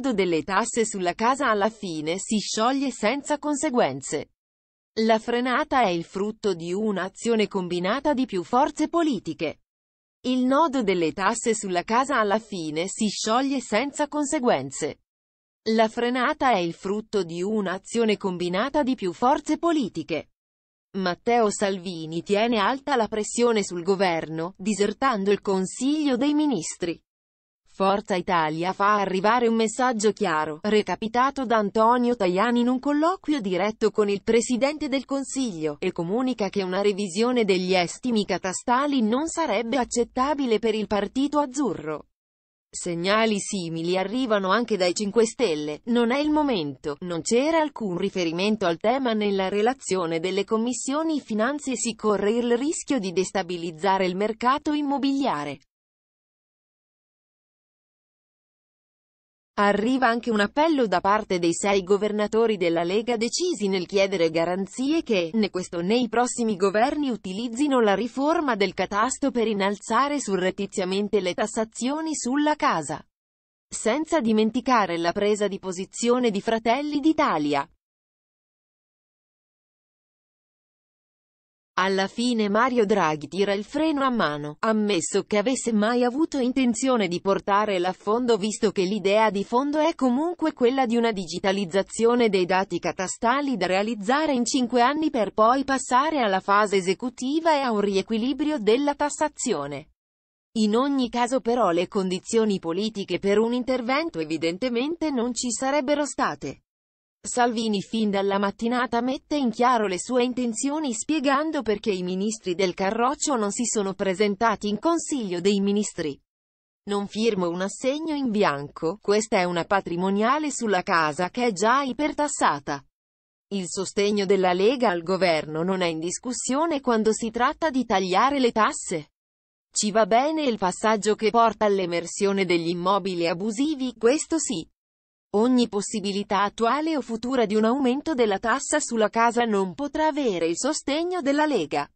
nodo delle tasse sulla casa alla fine si scioglie senza conseguenze. La frenata è il frutto di un'azione combinata di più forze politiche. Il nodo delle tasse sulla casa alla fine si scioglie senza conseguenze. La frenata è il frutto di un'azione combinata di più forze politiche. Matteo Salvini tiene alta la pressione sul governo, disertando il Consiglio dei Ministri. Forza Italia fa arrivare un messaggio chiaro, recapitato da Antonio Tajani in un colloquio diretto con il Presidente del Consiglio, e comunica che una revisione degli estimi catastali non sarebbe accettabile per il partito azzurro. Segnali simili arrivano anche dai 5 Stelle, non è il momento, non c'era alcun riferimento al tema nella relazione delle commissioni finanze e si corre il rischio di destabilizzare il mercato immobiliare. Arriva anche un appello da parte dei sei governatori della Lega decisi nel chiedere garanzie che, né questo né i prossimi governi utilizzino la riforma del catasto per innalzare surrettiziamente le tassazioni sulla casa. Senza dimenticare la presa di posizione di Fratelli d'Italia. Alla fine Mario Draghi tira il freno a mano, ammesso che avesse mai avuto intenzione di portare l'affondo visto che l'idea di fondo è comunque quella di una digitalizzazione dei dati catastali da realizzare in 5 anni per poi passare alla fase esecutiva e a un riequilibrio della tassazione. In ogni caso però le condizioni politiche per un intervento evidentemente non ci sarebbero state. Salvini fin dalla mattinata mette in chiaro le sue intenzioni spiegando perché i ministri del Carroccio non si sono presentati in Consiglio dei Ministri. Non firmo un assegno in bianco, questa è una patrimoniale sulla casa che è già ipertassata. Il sostegno della Lega al governo non è in discussione quando si tratta di tagliare le tasse. Ci va bene il passaggio che porta all'emersione degli immobili abusivi, questo sì. Ogni possibilità attuale o futura di un aumento della tassa sulla casa non potrà avere il sostegno della Lega.